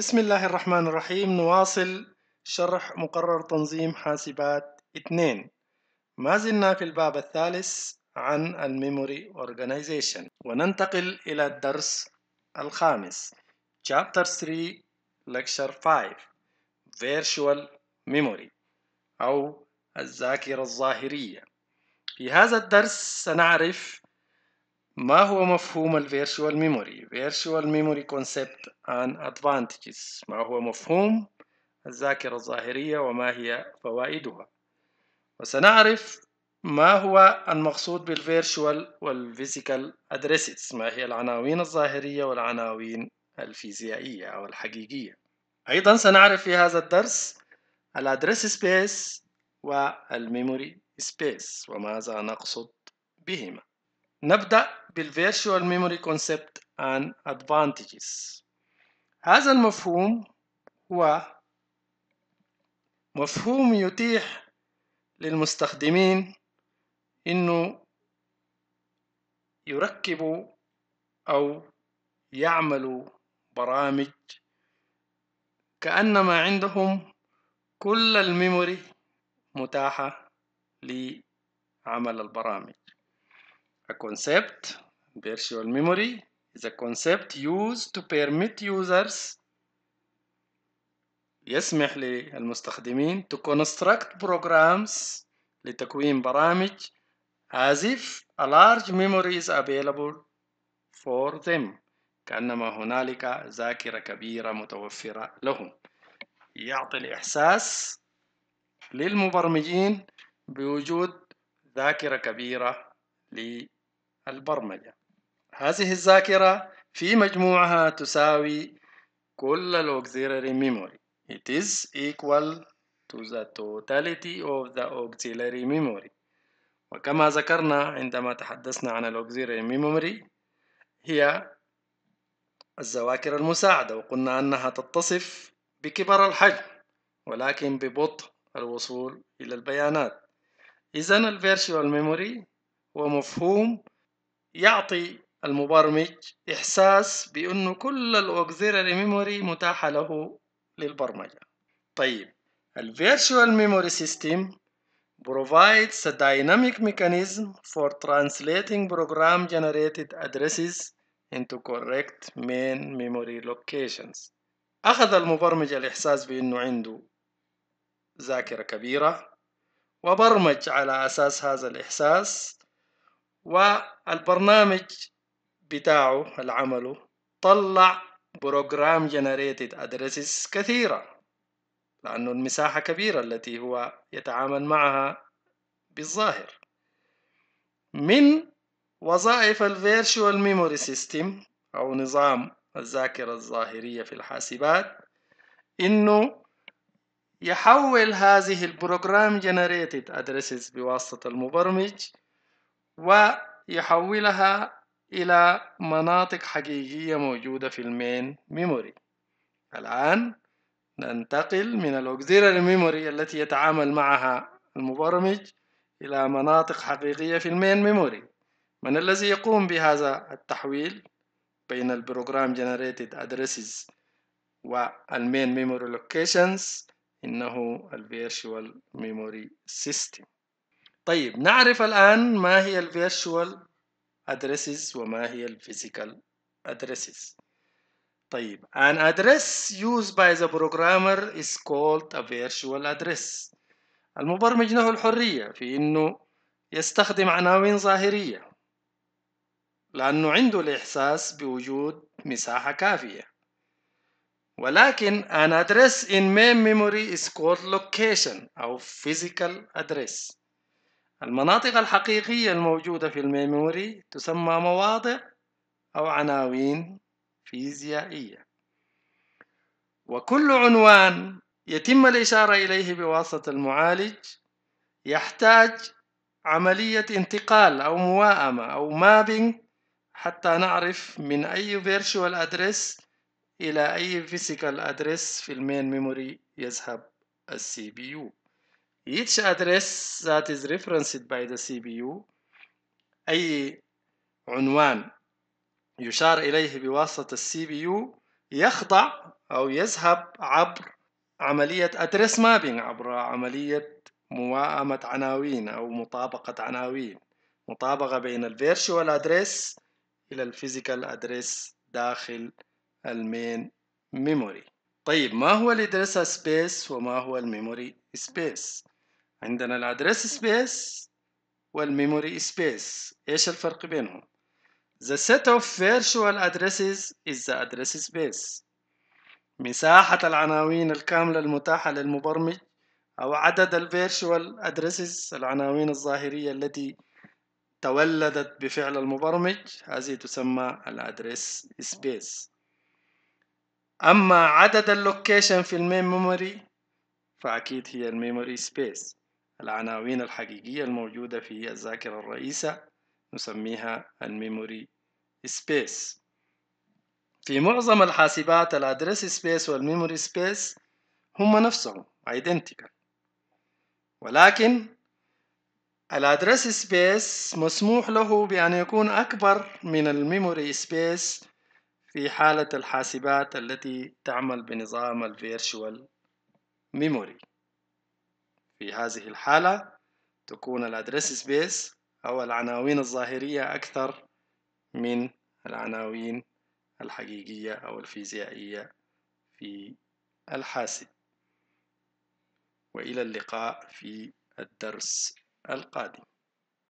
بسم الله الرحمن الرحيم نواصل شرح مقرر تنظيم حاسبات 2 ما زلنا في الباب الثالث عن الميموري organization وننتقل إلى الدرس الخامس Chapter 3 Lecture 5 Virtual Memory أو الذاكرة الظاهرية في هذا الدرس سنعرف ما هو مفهوم الـ Virtual Memory؟ Virtual Memory Concept and advantages ما هو مفهوم الذاكرة الظاهرية وما هي فوائدها وسنعرف ما هو المقصود بالـ Virtual والـ Physical Addresses ما هي العناوين الظاهرية والعناوين الفيزيائية أو الحقيقية أيضا سنعرف في هذا الدرس الـ Address Space والـ Memory Space وماذا نقصد بهما نبدأ the virtual memory concept and advantages هذا المفهوم هو مفهوم يتيح للمستخدمين انه يركبوا او يعملوا برامج كأنما عندهم كل الميموري متاحة لعمل البرامج A concept, virtual memory, is a concept used to permit users يسمح للمستخدمين to construct programs لتكوين برامج as if a large memory is available for them كأنما هنالك ذاكرة كبيرة متوفرة لهم يعطي الإحساس للمبرمجين بوجود ذاكرة كبيرة البرمجة هذه الذاكرة في مجموعها تساوي كل ال auxiliary memory it is equal to the totality of the auxiliary memory وكما ذكرنا عندما تحدثنا عن ال auxiliary memory هي الذواكر المساعدة وقلنا أنها تتصف بكبر الحجم ولكن ببطء الوصول إلى البيانات إذا ال virtual memory هو مفهوم يعطي المبرمج إحساس بأنه كل الأوكزيلاري ميموري متاحة له للبرمجة طيب الـ Virtual Memory System provides a dynamic mechanism for translating program generated addresses into correct main memory locations أخذ المبرمج الإحساس بأنه عنده ذاكرة كبيرة وبرمج على أساس هذا الإحساس والبرنامج بتاعه العمله طلع بروجرام جنريتد ادريسز كثيرة لأنه المساحة كبيرة التي هو يتعامل معها بالظاهر من وظائف الفيرشوال ميموري سيستم أو نظام الذاكرة الظاهرية في الحاسبات إنه يحول هذه البروجرام جنريتد ادريسز بواسطة المبرمج ويحولها إلى مناطق حقيقية موجودة في المين ميموري الآن ننتقل من الأوكسيلري ميموري التي يتعامل معها المبرمج إلى مناطق حقيقية في المين ميموري من الذي يقوم بهذا التحويل بين البروجرام generated addresses والمين ميموري locations إنه الفيرشوال ميموري سيستم طيب نعرف الآن ما هي الـ Virtual Addresses وما هي الـ Physical Addresses طيب an address used by the programmer is called a virtual address المبرمج له الحرية في إنه يستخدم عناوين ظاهرية لأنه عنده الإحساس بوجود مساحة كافية ولكن an address in main memory is called location أو physical address المناطق الحقيقية الموجودة في الميموري تسمى مواضع أو عناوين فيزيائية وكل عنوان يتم الإشارة إليه بواسطة المعالج يحتاج عملية انتقال أو مواءمة أو مابينج حتى نعرف من أي virtual أدرس إلى أي فيزيكال أدرس في المين ميموري يذهب السي بي يو each address that is referenced by the CPU أي عنوان يشار إليه بواسطة CPU يخضع أو يذهب عبر عملية address mapping عبر عملية موائمة عناوين أو مطابقة عناوين مطابقة بين virtual address إلى physical address داخل المين ميموري طيب ما هو الادرس سبيس وما هو الميموري سبيس عندنا الادرس سبيس والميموري سبيس ايش الفرق بينهم The set of virtual addresses is the address space مساحة العناوين الكاملة المتاحة للمبرمج أو عدد ال virtual addresses العناوين الظاهرية التي تولدت بفعل المبرمج هذه تسمى Address Space أما عدد Location في الميموري فأكيد هي الميموري Space العناوين الحقيقية الموجودة في الذاكرة الرئيسة نسميها الميموري سبيس في معظم الحاسبات الادرس سبيس والميموري سبيس هم نفسهم identical ولكن الادرس سبيس مسموح له بأن يكون أكبر من الميموري سبيس في حالة الحاسبات التي تعمل بنظام الفيرشوال ميموري في هذه الحالة تكون الأدرس سبيس أو العناوين الظاهرية أكثر من العناوين الحقيقية أو الفيزيائية في الحاسب وإلى اللقاء في الدرس القادم